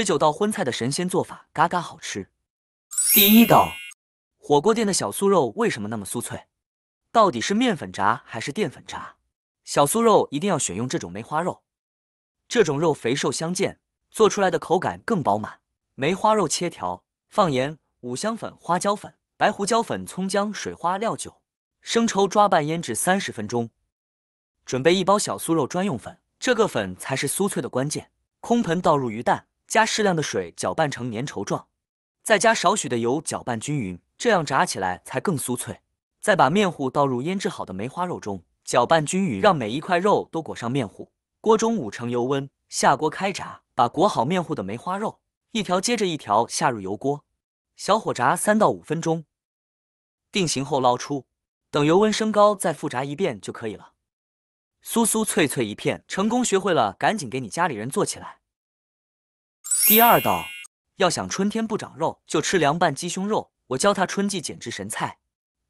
十九道荤菜的神仙做法，嘎嘎好吃。第一道，火锅店的小酥肉为什么那么酥脆？到底是面粉炸还是淀粉炸？小酥肉一定要选用这种梅花肉，这种肉肥瘦相间，做出来的口感更饱满。梅花肉切条，放盐、五香粉、花椒粉、白胡椒粉、葱姜水、花料酒、生抽抓拌腌制三十分钟。准备一包小酥肉专用粉，这个粉才是酥脆的关键。空盆倒入鱼蛋。加适量的水搅拌成粘稠状，再加少许的油搅拌均匀，这样炸起来才更酥脆。再把面糊倒入腌制好的梅花肉中，搅拌均匀，让每一块肉都裹上面糊。锅中五成油温，下锅开炸，把裹好面糊的梅花肉一条接着一条下入油锅，小火炸三到五分钟，定型后捞出，等油温升高再复炸一遍就可以了。酥酥脆脆一片，成功学会了，赶紧给你家里人做起来。第二道，要想春天不长肉，就吃凉拌鸡胸肉。我教他春季减脂神菜，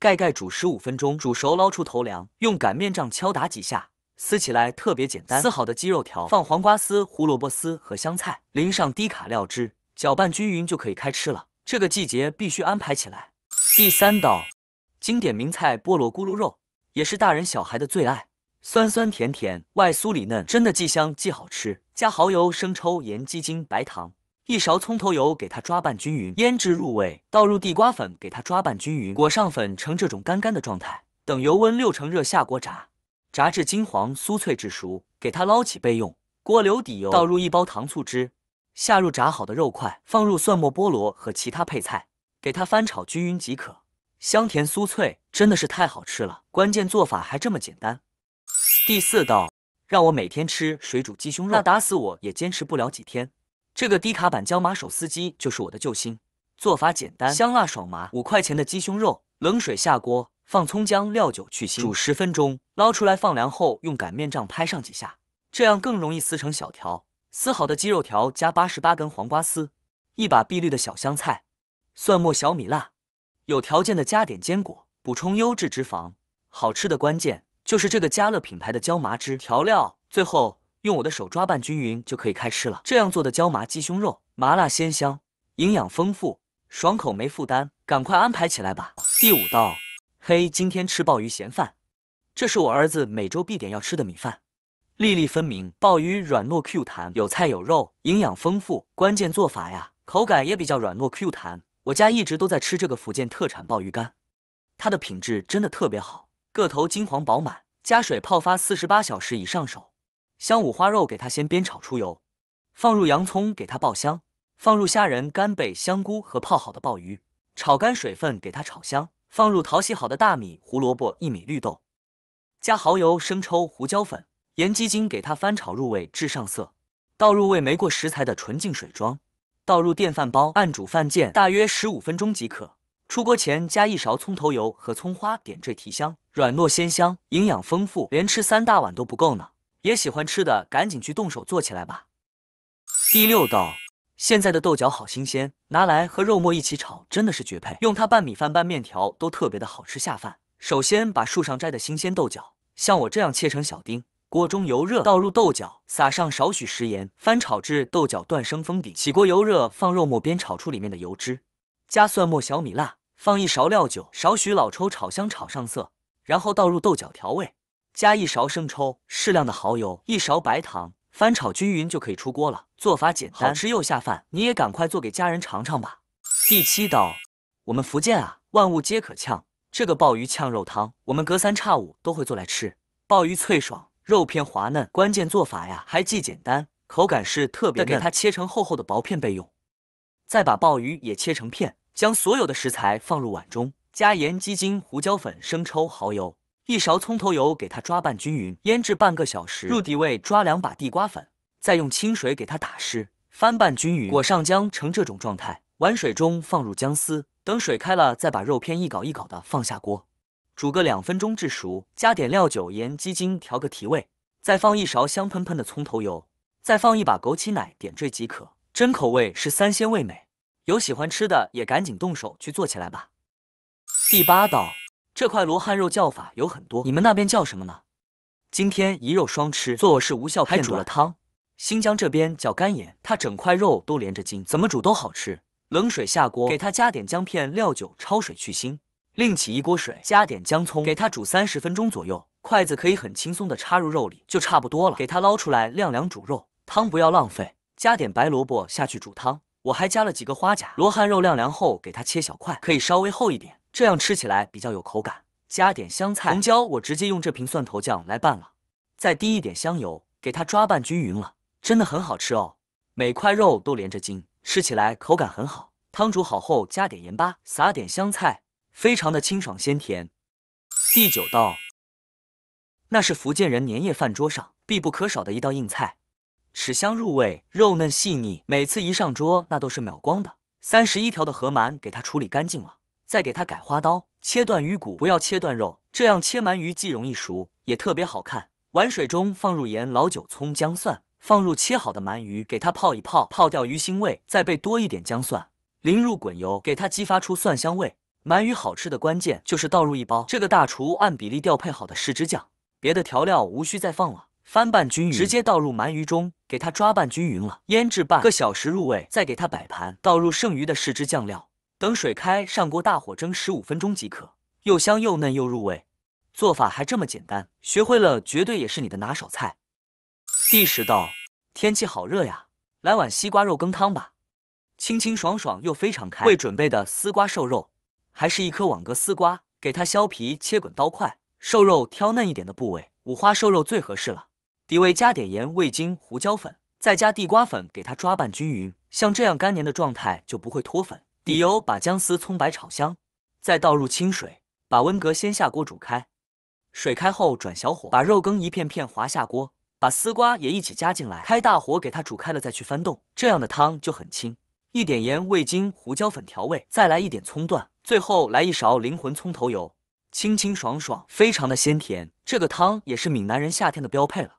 盖盖煮十五分钟，煮熟捞出投凉，用擀面杖敲打几下，撕起来特别简单。撕好的鸡肉条放黄瓜丝、胡萝卜丝和香菜，淋上低卡料汁，搅拌均匀就可以开吃了。这个季节必须安排起来。第三道，经典名菜菠萝咕噜肉，也是大人小孩的最爱。酸酸甜甜，外酥里嫩，真的既香既好吃。加蚝油、生抽、盐、鸡精、白糖，一勺葱头油，给它抓拌均匀，腌制入味。倒入地瓜粉，给它抓拌均匀，裹上粉，成这种干干的状态。等油温六成热，下锅炸，炸至金黄酥脆，至熟，给它捞起备用。锅留底油，倒入一包糖醋汁，下入炸好的肉块，放入蒜末、菠萝和其他配菜，给它翻炒均匀即可。香甜酥脆，真的是太好吃了，关键做法还这么简单。第四道，让我每天吃水煮鸡胸肉，那打死我也坚持不了几天。这个低卡版椒麻手撕鸡就是我的救星，做法简单，香辣爽麻。五块钱的鸡胸肉，冷水下锅，放葱姜、料酒去腥，煮十分钟，捞出来放凉后，用擀面杖拍上几下，这样更容易撕成小条。撕好的鸡肉条加八十八根黄瓜丝，一把碧绿的小香菜，蒜末、小米辣，有条件的加点坚果，补充优质脂肪。好吃的关键。就是这个家乐品牌的椒麻汁调料，最后用我的手抓拌均匀就可以开吃了。这样做的椒麻鸡胸肉，麻辣鲜香，营养丰富，爽口没负担，赶快安排起来吧。第五道，嘿，今天吃鲍鱼咸饭，这是我儿子每周必点要吃的米饭，粒粒分明，鲍鱼软糯 Q 弹，有菜有肉，营养丰富，关键做法呀，口感也比较软糯 Q 弹。我家一直都在吃这个福建特产鲍鱼干，它的品质真的特别好。个头金黄饱满，加水泡发四十八小时以上。手香五花肉，给它先煸炒出油，放入洋葱给它爆香，放入虾仁、干贝、香菇和泡好的鲍鱼，炒干水分给它炒香，放入淘洗好的大米、胡萝卜、薏米、绿豆，加蚝油、生抽、胡椒粉、盐、鸡精，给它翻炒入味至上色，倒入味没过食材的纯净水装，倒入电饭煲，按煮饭键，大约十五分钟即可。出锅前加一勺葱头油和葱花点缀提香，软糯鲜香，营养丰富，连吃三大碗都不够呢。也喜欢吃的，赶紧去动手做起来吧。第六道，现在的豆角好新鲜，拿来和肉末一起炒真的是绝配，用它拌米饭、拌面条都特别的好吃下饭。首先把树上摘的新鲜豆角，像我这样切成小丁，锅中油热，倒入豆角，撒上少许食盐，翻炒至豆角断生封顶。起锅油热，放肉末，煸炒出里面的油脂。加蒜末、小米辣，放一勺料酒，少许老抽炒香炒上色，然后倒入豆角调味，加一勺生抽，适量的蚝油，一勺白糖，翻炒均匀就可以出锅了。做法简单，好吃又下饭，你也赶快做给家人尝尝吧。第七道，我们福建啊，万物皆可呛，这个鲍鱼呛肉汤，我们隔三差五都会做来吃。鲍鱼脆爽，肉片滑嫩，关键做法呀还既简单，口感是特别的。给它切成厚厚的薄片备用，再把鲍鱼也切成片。将所有的食材放入碗中，加盐、鸡精、胡椒粉、生抽、蚝油，一勺葱头油，给它抓拌均匀，腌制半个小时。入底味，抓两把地瓜粉，再用清水给它打湿，翻拌均匀，裹上浆成这种状态。碗水中放入姜丝，等水开了，再把肉片一搞一搞的放下锅，煮个两分钟至熟，加点料酒、盐、鸡精调个提味，再放一勺香喷喷的葱头油，再放一把枸杞奶点缀即可。真口味是三鲜味美。有喜欢吃的也赶紧动手去做起来吧。第八道，这块罗汉肉叫法有很多，你们那边叫什么呢？今天一肉双吃，做我是无效。还煮了汤，新疆这边叫干眼，它整块肉都连着筋，怎么煮都好吃。冷水下锅，给它加点姜片、料酒焯水去腥。另起一锅水，加点姜葱，给它煮三十分钟左右，筷子可以很轻松的插入肉里，就差不多了。给它捞出来晾凉，煮肉汤不要浪费，加点白萝卜下去煮汤。我还加了几个花甲，罗汉肉晾凉后给它切小块，可以稍微厚一点，这样吃起来比较有口感。加点香菜、红椒，我直接用这瓶蒜头酱来拌了，再滴一点香油，给它抓拌均匀了，真的很好吃哦。每块肉都连着筋，吃起来口感很好。汤煮好后加点盐巴，撒点香菜，非常的清爽鲜甜。第九道，那是福建人年夜饭桌上必不可少的一道硬菜。齿香入味，肉嫩细腻，每次一上桌那都是秒光的。三十一条的河鳗给它处理干净了，再给它改花刀，切断鱼骨，不要切断肉，这样切鳗鱼既容易熟，也特别好看。碗水中放入盐、老酒、葱姜蒜，放入切好的鳗鱼，给它泡一泡，泡掉鱼腥味，再备多一点姜蒜，淋入滚油，给它激发出蒜香味。鳗鱼好吃的关键就是倒入一包这个大厨按比例调配好的豉汁酱，别的调料无需再放了，翻拌均匀，直接倒入鳗鱼中。给它抓拌均匀了，腌制半个小时入味，再给它摆盘，倒入剩余的豉汁酱料，等水开上锅大火蒸十五分钟即可，又香又嫩又入味，做法还这么简单，学会了绝对也是你的拿手菜。第十道，天气好热呀，来碗西瓜肉羹汤吧，清清爽爽又非常开胃。准备的丝瓜瘦肉，还是一颗网格丝瓜，给它削皮切滚刀块，瘦肉挑嫩一点的部位，五花瘦肉最合适了。底味加点盐、味精、胡椒粉，再加地瓜粉，给它抓拌均匀，像这样干黏的状态就不会脱粉。底油把姜丝、葱白炒香，再倒入清水，把温格先下锅煮开，水开后转小火，把肉羹一片片滑下锅，把丝瓜也一起加进来，开大火给它煮开了再去翻动，这样的汤就很清。一点盐、味精、胡椒粉调味，再来一点葱段，最后来一勺灵魂葱头油，清清爽爽，非常的鲜甜。这个汤也是闽南人夏天的标配了。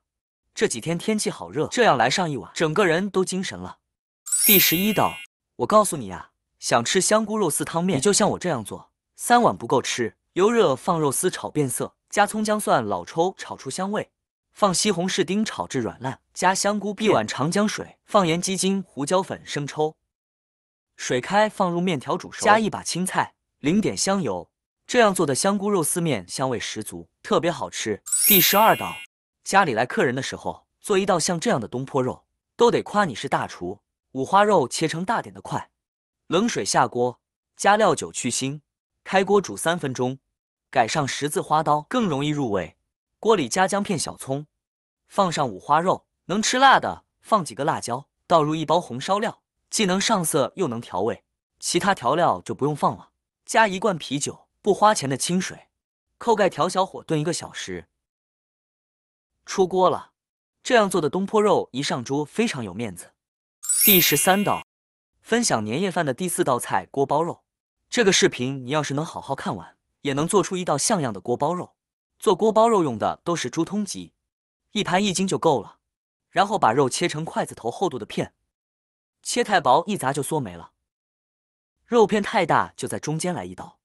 这几天天气好热，这样来上一碗，整个人都精神了。第十一道，我告诉你啊，想吃香菇肉丝汤面，你就像我这样做，三碗不够吃。油热放肉丝炒变色，加葱姜蒜、老抽炒出香味，放西红柿丁炒至软烂，加香菇、一碗长江水，放盐、鸡精、胡椒粉、生抽，水开放入面条煮熟，加一把青菜，淋点香油。这样做的香菇肉丝面香味十足，特别好吃。第十二道。家里来客人的时候，做一道像这样的东坡肉，都得夸你是大厨。五花肉切成大点的块，冷水下锅，加料酒去腥，开锅煮三分钟，改上十字花刀更容易入味。锅里加姜片、小葱，放上五花肉，能吃辣的放几个辣椒，倒入一包红烧料，既能上色又能调味，其他调料就不用放了。加一罐啤酒，不花钱的清水，扣盖调小火炖一个小时。出锅了，这样做的东坡肉一上桌非常有面子。第十三道，分享年夜饭的第四道菜锅包肉。这个视频你要是能好好看完，也能做出一道像样的锅包肉。做锅包肉用的都是猪通脊，一盘一斤就够了。然后把肉切成筷子头厚度的片，切太薄一砸就缩没了。肉片太大，就在中间来一刀。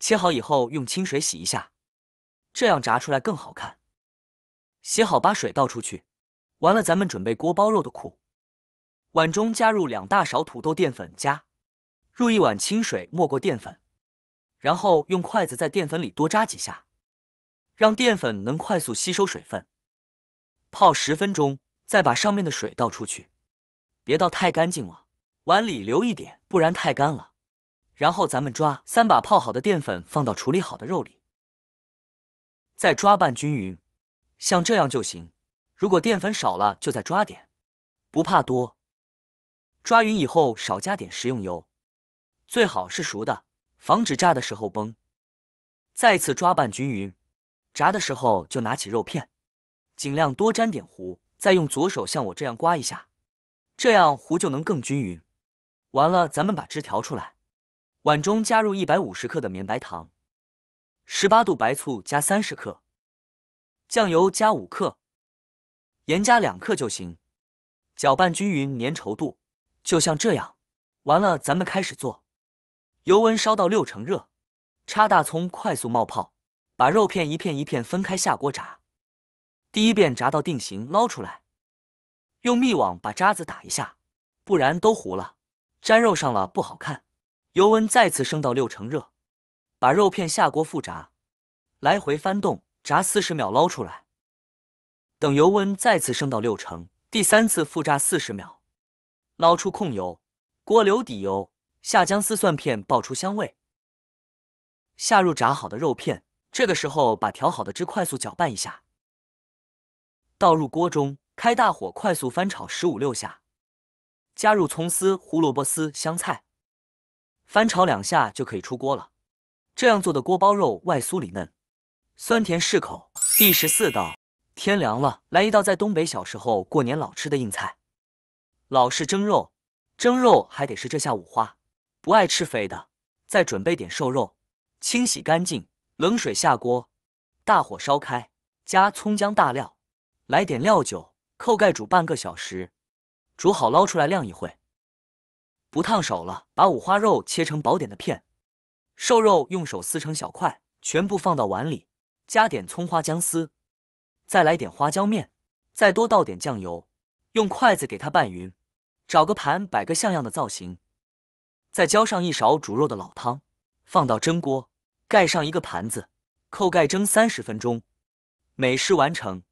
切好以后用清水洗一下，这样炸出来更好看。洗好，把水倒出去。完了，咱们准备锅包肉的库。碗中加入两大勺土豆淀粉，加入一碗清水没过淀粉，然后用筷子在淀粉里多扎几下，让淀粉能快速吸收水分，泡十分钟。再把上面的水倒出去，别倒太干净了，碗里留一点，不然太干了。然后咱们抓三把泡好的淀粉放到处理好的肉里，再抓拌均匀。像这样就行，如果淀粉少了就再抓点，不怕多。抓匀以后少加点食用油，最好是熟的，防止炸的时候崩。再次抓拌均匀，炸的时候就拿起肉片，尽量多沾点糊，再用左手像我这样刮一下，这样糊就能更均匀。完了，咱们把汁调出来。碗中加入一百五十克的绵白糖，十八度白醋加三十克。酱油加五克，盐加两克就行，搅拌均匀，粘稠度就像这样。完了，咱们开始做。油温烧到六成热，插大葱快速冒泡，把肉片一片一片分开下锅炸。第一遍炸到定型，捞出来，用密网把渣子打一下，不然都糊了，粘肉上了不好看。油温再次升到六成热，把肉片下锅复炸，来回翻动。炸四十秒，捞出来。等油温再次升到六成，第三次复炸四十秒，捞出控油。锅留底油，下姜丝、蒜片爆出香味。下入炸好的肉片，这个时候把调好的汁快速搅拌一下，倒入锅中，开大火快速翻炒十五六下，加入葱丝、胡萝卜丝、香菜，翻炒两下就可以出锅了。这样做的锅包肉外酥里嫩。酸甜适口。第十四道，天凉了，来一道在东北小时候过年老吃的硬菜，老式蒸肉。蒸肉还得是这下五花，不爱吃肥的。再准备点瘦肉，清洗干净，冷水下锅，大火烧开，加葱姜大料，来点料酒，扣盖煮半个小时。煮好捞出来晾一会，不烫手了。把五花肉切成薄点的片，瘦肉用手撕成小块，全部放到碗里。加点葱花、姜丝，再来点花椒面，再多倒点酱油，用筷子给它拌匀，找个盘摆个像样的造型，再浇上一勺煮肉的老汤，放到蒸锅，盖上一个盘子，扣盖蒸三十分钟，美食完成。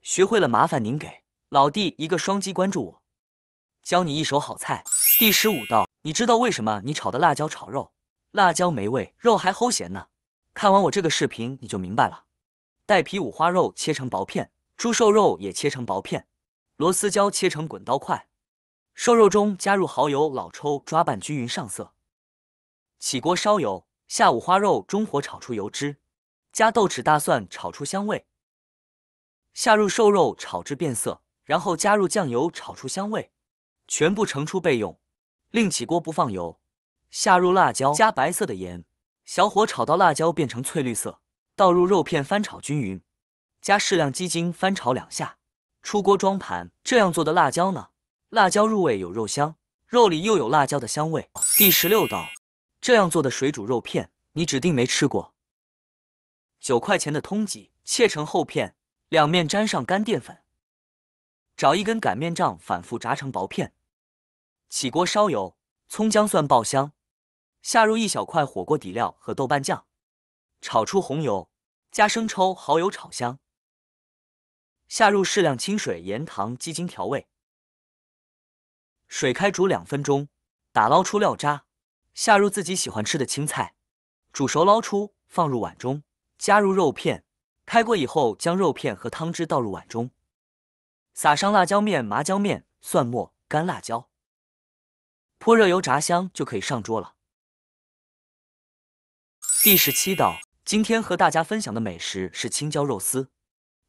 学会了麻烦您给老弟一个双击关注我，教你一手好菜。第十五道，你知道为什么你炒的辣椒炒肉，辣椒没味，肉还齁咸呢？看完我这个视频你就明白了。带皮五花肉切成薄片，猪瘦肉也切成薄片，螺丝椒切成滚刀块。瘦肉中加入蚝油、老抽抓拌均匀上色。起锅烧油，下五花肉中火炒出油脂，加豆豉、大蒜炒出香味。下入瘦肉炒至变色，然后加入酱油炒出香味，全部盛出备用。另起锅不放油，下入辣椒，加白色的盐。小火炒到辣椒变成翠绿色，倒入肉片翻炒均匀，加适量鸡精翻炒两下，出锅装盘。这样做的辣椒呢，辣椒入味有肉香，肉里又有辣椒的香味。第十六道，这样做的水煮肉片你指定没吃过。九块钱的通脊切成厚片，两面沾上干淀粉，找一根擀面杖反复炸成薄片。起锅烧油，葱姜蒜爆香。下入一小块火锅底料和豆瓣酱，炒出红油，加生抽、蚝油炒香。下入适量清水、盐、糖、鸡精调味，水开煮两分钟，打捞出料渣。下入自己喜欢吃的青菜，煮熟捞出，放入碗中。加入肉片，开锅以后将肉片和汤汁倒入碗中，撒上辣椒面、麻椒面、蒜末、干辣椒，泼热油炸香就可以上桌了。第十七道，今天和大家分享的美食是青椒肉丝。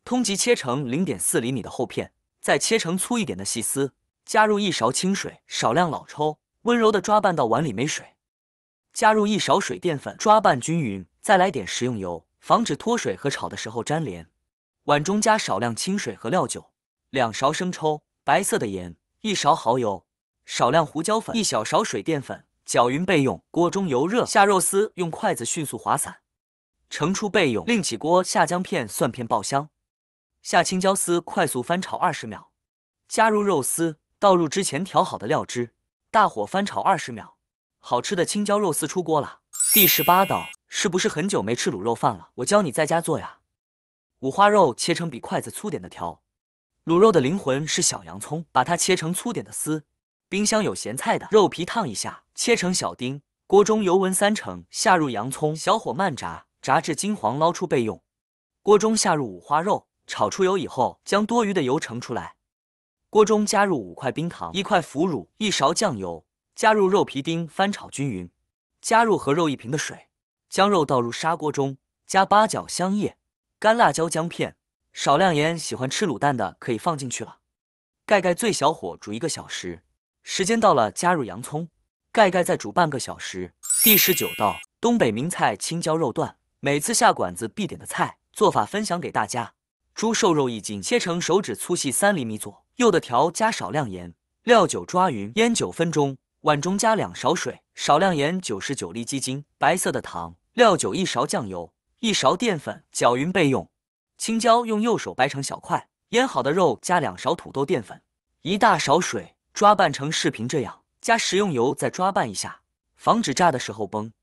通脊切成零点四厘米的厚片，再切成粗一点的细丝。加入一勺清水，少量老抽，温柔的抓拌到碗里没水。加入一勺水淀粉，抓拌均匀。再来点食用油，防止脱水和炒的时候粘连。碗中加少量清水和料酒，两勺生抽，白色的盐，一勺蚝油，少量胡椒粉，一小勺水淀粉。搅匀备用。锅中油热，下肉丝，用筷子迅速划散，盛出备用。另起锅，下姜片、蒜片爆香，下青椒丝，快速翻炒二十秒，加入肉丝，倒入之前调好的料汁，大火翻炒二十秒，好吃的青椒肉丝出锅了。第十八道，是不是很久没吃卤肉饭了？我教你在家做呀。五花肉切成比筷子粗点的条，卤肉的灵魂是小洋葱，把它切成粗点的丝。冰箱有咸菜的，肉皮烫一下，切成小丁。锅中油温三成，下入洋葱，小火慢炸，炸至金黄，捞出备用。锅中下入五花肉，炒出油以后，将多余的油盛出来。锅中加入五块冰糖，一块腐乳，一勺酱油，加入肉皮丁，翻炒均匀。加入和肉一瓶的水，将肉倒入砂锅中，加八角、香叶、干辣椒、姜片，少量盐。喜欢吃卤蛋的可以放进去了。盖盖，最小火煮一个小时。时间到了，加入洋葱，盖盖再煮半个小时。第十九道东北名菜青椒肉段，每次下馆子必点的菜，做法分享给大家。猪瘦肉一斤，切成手指粗细三厘米左右的条，加少量盐、料酒抓匀，腌九分钟。碗中加两勺水、少量盐、九十九粒鸡精、白色的糖、料酒一勺、酱油一勺、淀粉，搅匀备用。青椒用右手掰成小块，腌好的肉加两勺土豆淀粉、一大勺水。抓拌成视频这样，加食用油再抓拌一下，防止炸的时候崩。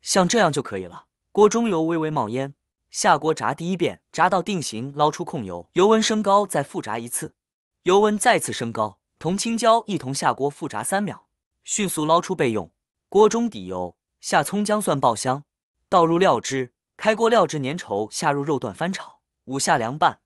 像这样就可以了。锅中油微微冒烟，下锅炸第一遍，炸到定型，捞出控油。油温升高，再复炸一次。油温再次升高，同青椒一同下锅复炸三秒，迅速捞出备用。锅中底油，下葱姜蒜爆香，倒入料汁，开锅料汁粘稠，下入肉段翻炒，五下凉拌。